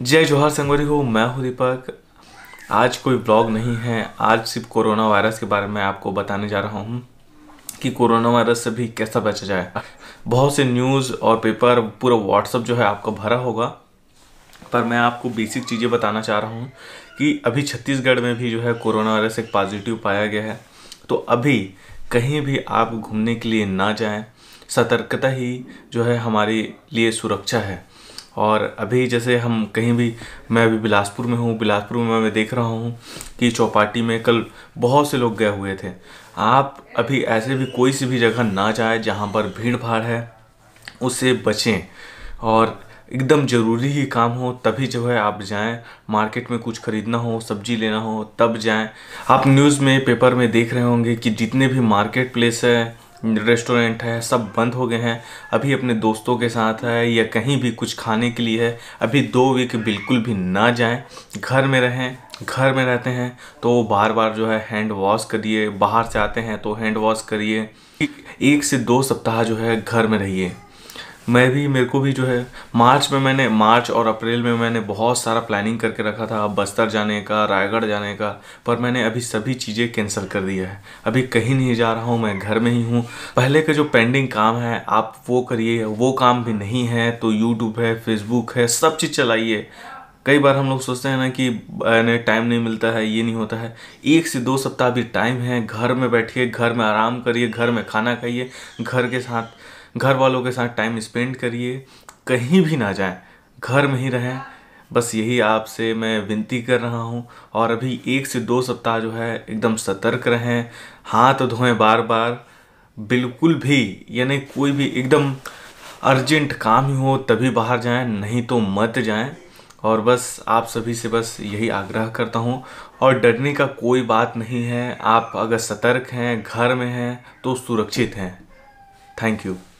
जय जोहार संगोरी हो मैं हूँ दीपक आज कोई ब्लॉग नहीं है आज सिर्फ कोरोना वायरस के बारे में आपको बताने जा रहा हूँ कि कोरोना वायरस से भी कैसा बचा जाए बहुत से न्यूज़ और पेपर पूरा व्हाट्सअप जो है आपका भरा होगा पर मैं आपको बेसिक चीज़ें बताना चाह रहा हूँ कि अभी छत्तीसगढ़ में भी जो है कोरोना वायरस एक पॉजिटिव पाया गया है तो अभी कहीं भी आप घूमने के लिए ना जाएं सतर्कता ही जो है हमारे लिए सुरक्षा है और अभी जैसे हम कहीं भी मैं अभी बिलासपुर में हूँ बिलासपुर में मैं देख रहा हूँ कि चौपाटी में कल बहुत से लोग गए हुए थे आप अभी ऐसे भी कोई सी भी जगह ना जाए जहाँ पर भीड़ भाड़ है उससे बचें और एकदम ज़रूरी ही काम हो तभी जो है आप जाएं मार्केट में कुछ ख़रीदना हो सब्जी लेना हो तब जाएं आप न्यूज़ में पेपर में देख रहे होंगे कि जितने भी मार्केट प्लेस है रेस्टोरेंट है सब बंद हो गए हैं अभी अपने दोस्तों के साथ है या कहीं भी कुछ खाने के लिए है अभी दो वीक बिल्कुल भी ना जाएं घर में रहें घर में रहते हैं तो बार बार जो है हैंड वॉश करिए बाहर से आते हैं तो हैंड वॉश करिए एक से दो सप्ताह जो है घर में रहिए मैं भी मेरे को भी जो है मार्च में मैंने मार्च और अप्रैल में मैंने बहुत सारा प्लानिंग करके रखा था बस्तर जाने का रायगढ़ जाने का पर मैंने अभी सभी चीज़ें कैंसिल कर दिया है अभी कहीं नहीं जा रहा हूँ मैं घर में ही हूँ पहले का जो पेंडिंग काम है आप वो करिए वो काम भी नहीं तो है तो यूट्यूब है फेसबुक है सब चीज़ चलाइए कई बार हम लोग सोचते हैं ना कि टाइम नहीं मिलता है ये नहीं होता है एक से दो सप्ताह भी टाइम है घर में बैठिए घर में आराम करिए घर में खाना खाइए घर के साथ घर वालों के साथ टाइम स्पेंड करिए कहीं भी ना जाएं घर में ही रहें बस यही आपसे मैं विनती कर रहा हूँ और अभी एक से दो सप्ताह जो है एकदम सतर्क रहें हाथ तो धोएं बार बार बिल्कुल भी यानी कोई भी एकदम अर्जेंट काम ही हो तभी बाहर जाएं नहीं तो मत जाएं और बस आप सभी से बस यही आग्रह करता हूँ और डरने का कोई बात नहीं है आप अगर सतर्क हैं घर में हैं तो सुरक्षित हैं थैंक यू